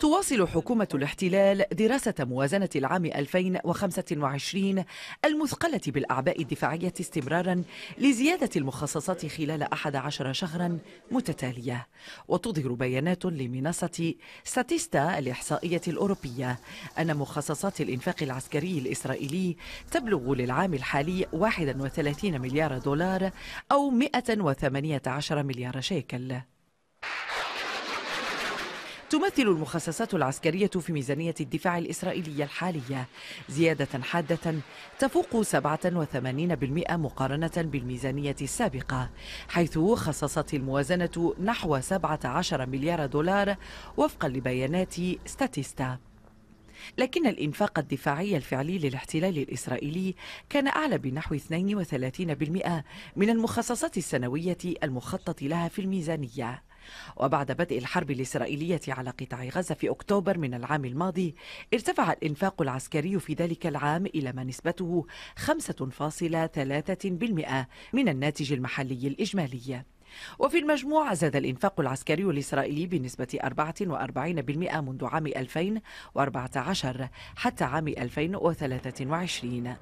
تواصل حكومة الاحتلال دراسة موازنة العام 2025 المثقلة بالأعباء الدفاعية استمرارا لزيادة المخصصات خلال 11 شهرا متتالية وتظهر بيانات لمنصة ساتيستا الإحصائية الأوروبية أن مخصصات الإنفاق العسكري الإسرائيلي تبلغ للعام الحالي 31 مليار دولار أو 118 مليار شيكل تمثل المخصصات العسكرية في ميزانية الدفاع الإسرائيلية الحالية زيادة حادة تفوق 87% مقارنة بالميزانية السابقة حيث خصصت الموازنة نحو 17 مليار دولار وفقا لبيانات ستاتيستا لكن الإنفاق الدفاعي الفعلي للاحتلال الإسرائيلي كان أعلى بنحو 32% من المخصصات السنوية المخطط لها في الميزانية وبعد بدء الحرب الإسرائيلية على قطاع غزة في أكتوبر من العام الماضي ارتفع الإنفاق العسكري في ذلك العام إلى ما نسبته 5.3% من الناتج المحلي الإجمالي وفي المجموع زاد الإنفاق العسكري الإسرائيلي بنسبة 44% منذ عام 2014 حتى عام 2023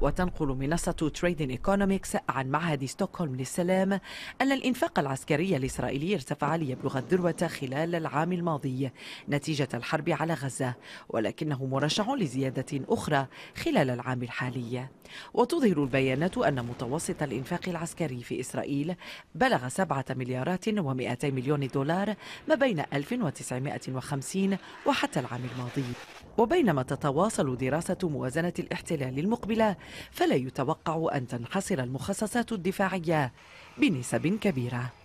وتنقل منصة تريدين ايكونوميكس عن معهد ستوكهولم للسلام أن الإنفاق العسكري الإسرائيلي ارتفع ليبلغ الذروة خلال العام الماضي نتيجة الحرب على غزة ولكنه مرشح لزيادة أخرى خلال العام الحالي وتظهر البيانات أن متوسط الإنفاق العسكري في إسرائيل بلغ 7 مليارات و200 مليون دولار ما بين 1950 وحتى العام الماضي وبينما تتواصل دراسة موازنة الاحتلال المقبلة فلا يتوقع أن تنحصر المخصصات الدفاعية بنسب كبيره